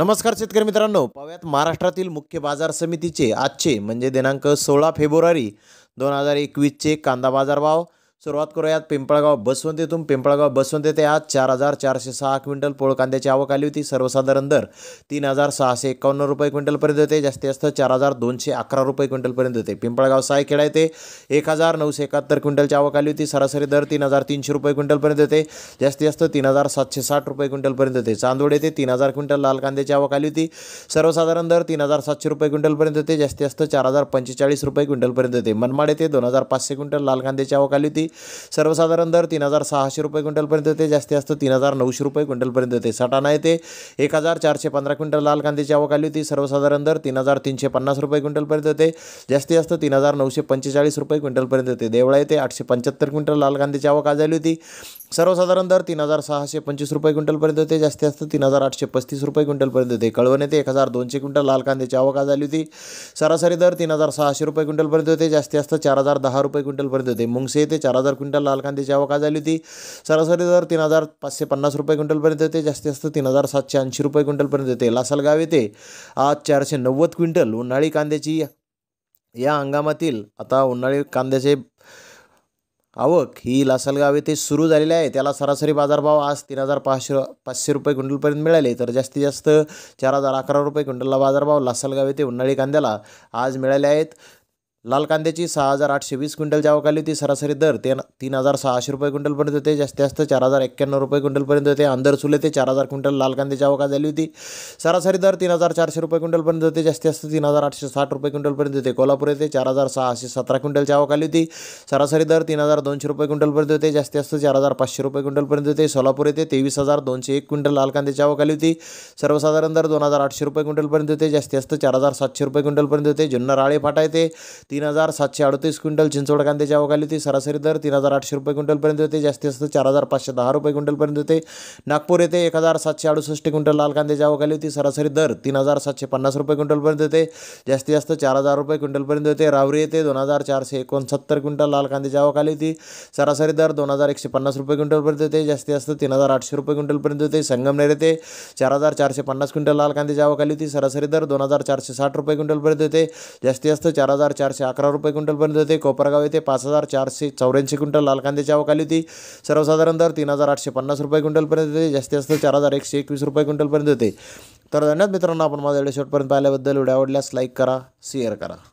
नमस्कार शेतकरी मित्रांनो पाव्यात महाराष्ट्रातील मुख्य बाजार समितीचे आजचे म्हणजे दिनांक सोळा फेब्रुवारी दोन हजार एकवीसचे कांदा बाजारभाव सुरुवात करूयात पिंपळगाव बसवंतीतून पिंपळगाव बसवंत येथे आज चार हजार चारशे सहा क्विंटल पोळ कांद्याची आवक आली होती सर्वसाधारण दर तीन हजार सहाशे एकावन्न रुपये क्विंटलपर्यंत होते जास्तीत जास्त चार हजार दोनशे अकरा रुपये क्विंटलपर्यंत होते पिंपळगाव सायखेडा येथे एक हजार नऊशे एकाहत्तर क्विंटलची आवक आली होती सरासरी दर तीन हजार तीनशे रुपये क्विंटलपर्यंत होते जास्तीत जास्त तीन हजार सातशे साठ रुपये क्विंटलपर्यंत होते चांदोड येथे तीन हजार क्विंटल लाल कांद्याची आवक आली होती सर्वसाधारण दर तीन हजार सातशे रुपये क्विंटलपर्यंत होते जास्तीत जास्त चार हजार पंचेचाळीस रुपये क्विंटलपर्यंत होते मनमाड येथे दोन हजार पाचशे क्विंटल लाल कांद्याची आवक आली होती सर्वसाधारण दर तीन हजार सहाशे रुपये क्विंटलपर्यंत होते जास्ती जास्त तीन हजार नऊशे रुपये क्विंटलपर्यंत होते सटाणा येथे एक हजार चारशे पंधरा क्विंटल लाल कांद्याची आवक आली होती सर्वसाधारण दर तीन हजार तीनशे पन्नास रुपये क्विंटलपर्यंत होते जास्ती जास्त तीन हजार नऊशे पंचेचाळीस रुपये क्विंटलपर्यंत होते देवळा येते आठशे पंच्याहत्तर क्विंटल लाल कांद्याची आवक आज आली होती सर्वसाधारण दर तीन हजार सहाशे पंचवीस रुपये क्विंटलपर्यंत होते जास्ती जास्त तीन हजार आठशे पस्तीस रुपये क्विंटलपर्यंत होते कळवण येते एक हजार दोनशे क्विंटल लाल कांद्याची आवक आज आली होती सरासरी दर तीन हजार सहाशे रुपये क्विंटलपर्यंत होते जास्ती जास्त चार हजार दहा रुपये क्विंटलपर्यंत होते मुंगसे येथे चार हजार क्विंटल लाल कांद्याची आवक आज आली होती सरासरी दर तीन हजार पाचशे पन्नास रुपये क्विंटलपर्यंत होते जास्तीत जास्त तीन हजार सातशे ऐंशी रुपये क्विंटलपर्यंत होते लासलगाव येथे आज चारशे नव्वद क्विंटल उन्हाळी कांद्याची या हंगामातील आता उन्हाळी कांद्याचे आवक ही लासलगाव येथे सुरू झालेली आहे त्याला सरासरी बाजारभाव आज तीन हजार पाचशे पाचशे रुपये क्विंटलपर्यंत मिळाले तर जास्तीत जास्त चार हजार अकरा रुपये क्विंटलला बाजारभाव लासलगाव येथे उन्हाळी कांद्याला आज मिळाले आहेत लाल कांद्याची सहा हजार आठशे वीस क्विंटल आवक आली होती सरासरी दर ते तीन हजार सहाशे रुपये क्विंटलपर्यंत होते जास्तीत जास्त चार हजार एक्क्याण्णव रुपये क्विंटलपर्यंत होते अंदर सुले ते चार हजार क्विंटल लाल कांद्याची आवक झाली होती सरासरी दर तीन हजार चारशे रुपये क्विंटलपर्यंत होते जास्तीत जास्त तीन हजार आठशे साठ रुपये क्विंटलपर्यंत होते कोल्हापूर येथे चार हजार सहाशे सतरा क्विंटल आवक आली होती सरासरी दर तीन हजार दोनशे रुपये क्विंटलपर्यंत होते जास्तीत जास्त चार हजार पाचशे रुपये क्विंटलपर्यंत होते सोलापूर येथे तेवीस हजार दोनशे एक क्विंटल लाल कांद्याची आवक आली होती सर्वसाधारण दर दोन हजार आठशे रुपये क्विंटलपर्यंत होते जास्तीत जास्त चार हजार सातशे रुपये क्विंटलपर्यंत होते जुन्नर आळे फाटा येते तीन हजार सातशे अडतीस क्विंटल चिंचवड कांद्याची आवक आली होती सरासरी दर तीन हजार आठशे रुपये क्विंटलपर्यंत होते जास्तीत जास्त चार हजार पाचशे दहा रुपये क्विंटलपर्यंत होते नागपूर येथे एक हजार सातशे अडुसष्ट क्विंटल लाल कांद्याची आवक आली होती सरासरी दर तीन हजार सातशे पन्नास रुपये क्विंटलपर्यंत होते जास्तीत जास्त चार हजार रुपये क्विंटलपर्यंत होते रावरी येथे दोन हजार चारशे एकोणसत्तर क्विंटल लाल कांद्याची आवक आली होती सरासरी दर दोन हजार एकशे पन्नास रुपये क्विंटलपर्यंत होते जास्तीत जास्त तीन हजार आठशे रुपये क्विंटलपर्यंत होते संगमनेर येथे चार हजार चारशे पन्नास क्विंटल लाल कांद्याची आवक आली होती सरासरी दर दोन हजार चारशे साठ रुपये क्विंटलपर्यंत होते जास्तीत जास्त चार हजार चारशे चारशे अकरा रुपये क्विंटलपर्यंत होते कोपरगाव येथे पाच हजार चारशे चौऱ्याऐंशी क्विंटल लाल कांद्याची आवक आली होती सर्वसाधारण दर तीन हजार आठशे पन्नास रुपये क्विंटलपर्यंत होते जास्तीत जास्त चार हजार एकशे एकवीस रुपये क्विंटलपर्यंत होते तर धन्यवाद मित्रांनो आपण माझा व्हिडिओ शॉटपर्यंत पाहिल्याबद्दल व्हिडिओ आवडल्यास लाईक करा शेअर करा